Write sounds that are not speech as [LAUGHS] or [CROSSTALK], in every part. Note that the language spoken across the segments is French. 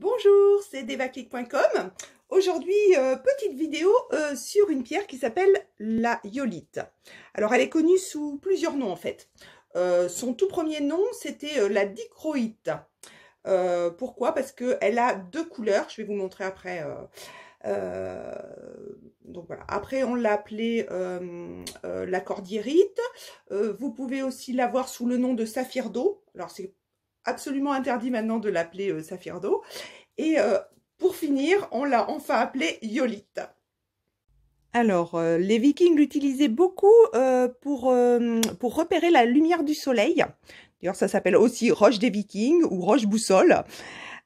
Bonjour, c'est devaclick.com. Aujourd'hui, euh, petite vidéo euh, sur une pierre qui s'appelle la yolite. Alors, elle est connue sous plusieurs noms en fait. Euh, son tout premier nom, c'était la dichroïte. pourquoi Parce qu'elle a deux couleurs. Je vais vous montrer après. donc Après, on l'a appelée la cordiérite. vous pouvez aussi l'avoir sous le nom de saphir d'eau. Alors, c'est absolument interdit maintenant de l'appeler euh, saphir d'eau. Et euh, pour finir, on l'a enfin appelé Yolite. Alors, euh, les Vikings l'utilisaient beaucoup pour, pour, repérer la lumière du soleil. D'ailleurs, ça s'appelle aussi roche des Vikings ou roche boussole.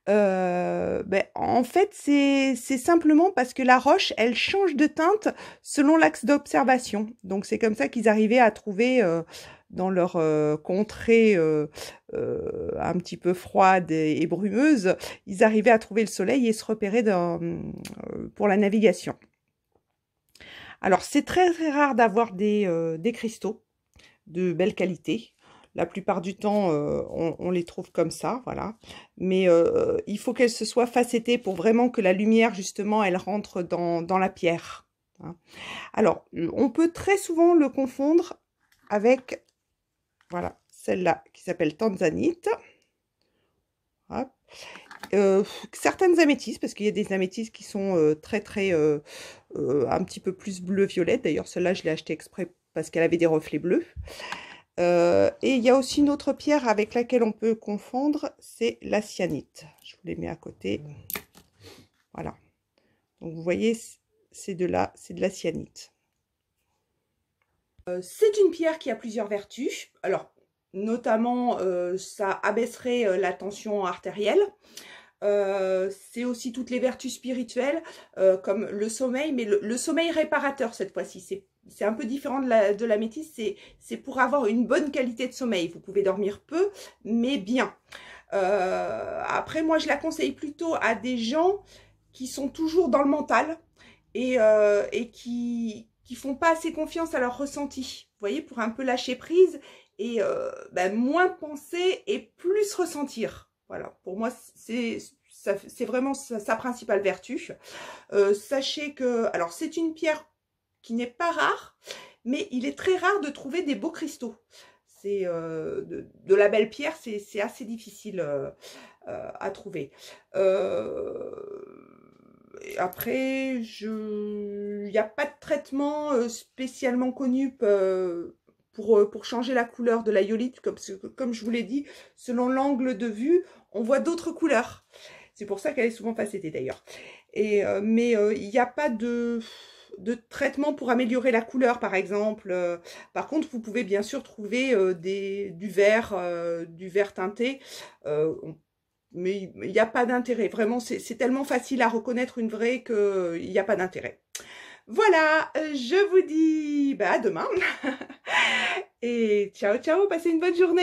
Ben, en fait, c'est simplement parce que la roche, elle change de teinte selon l'axe d'observation. Donc, c'est comme ça qu'ils arrivaient à trouver dans leur euh, contrée euh, euh, un petit peu froide et, brumeuse, ils arrivaient à trouver le soleil et se repérer dans, pour la navigation. Alors c'est très très rare d'avoir des, des, cristaux de belle qualité. La plupart du temps, on, les trouve comme ça, voilà. Mais il faut qu'elles se soient facettées pour vraiment que la lumière, justement, elle rentre dans, dans la pierre. Hein. Alors, on peut très souvent le confondre avec voilà, celle-là qui s'appelle Tanzanite. Euh, certaines améthystes, parce qu'il y a des améthystes qui sont euh, très très euh, un petit peu plus bleu-violette. D'ailleurs, celle-là, je l'ai achetée exprès parce qu'elle avait des reflets bleus. et il y a aussi une autre pierre avec laquelle on peut confondre, c'est la cyanite. Je vous les mets à côté. Voilà. Donc vous voyez, c'est de là, c'est de la cyanite. Euh, c'est une pierre qui a plusieurs vertus. Alors, notamment, euh, ça abaisserait euh, la tension artérielle. c'est aussi toutes les vertus spirituelles, comme le sommeil, mais le, sommeil réparateur cette fois-ci. C'est un peu différent de la, métisse, c'est pour avoir une bonne qualité de sommeil. Vous pouvez dormir peu, mais bien. après, moi, je la conseille plutôt à des gens qui sont toujours dans le mental et qui, qui font pas assez confiance à leur ressenti, vous voyez, pour un peu lâcher prise et euh, ben, moins penser et plus ressentir. Voilà, pour moi, c'est vraiment sa, principale vertu. Euh, sachez que, alors c'est une pierre qui n'est pas rare, mais il est très rare de trouver des beaux cristaux. C'est euh, de, la belle pierre, c'est assez difficile à trouver. après, je il n'y a pas de traitement euh, spécialement connu euh, euh, pour, changer la couleur de la yolite, comme, comme je vous l'ai dit, selon l'angle de vue, on voit d'autres couleurs. C'est pour ça qu'elle est souvent facétée d'ailleurs. mais il n'y a pas de, traitement pour améliorer la couleur, par exemple. par contre, vous pouvez bien sûr trouver du vert, du vert teinté. mais il n'y a pas d'intérêt. Vraiment, c'est tellement facile à reconnaître une vraie qu'il n'y a pas d'intérêt. Voilà, euh, je vous dis bah, à demain. [LAUGHS] Et ciao, ciao, passez une bonne journée.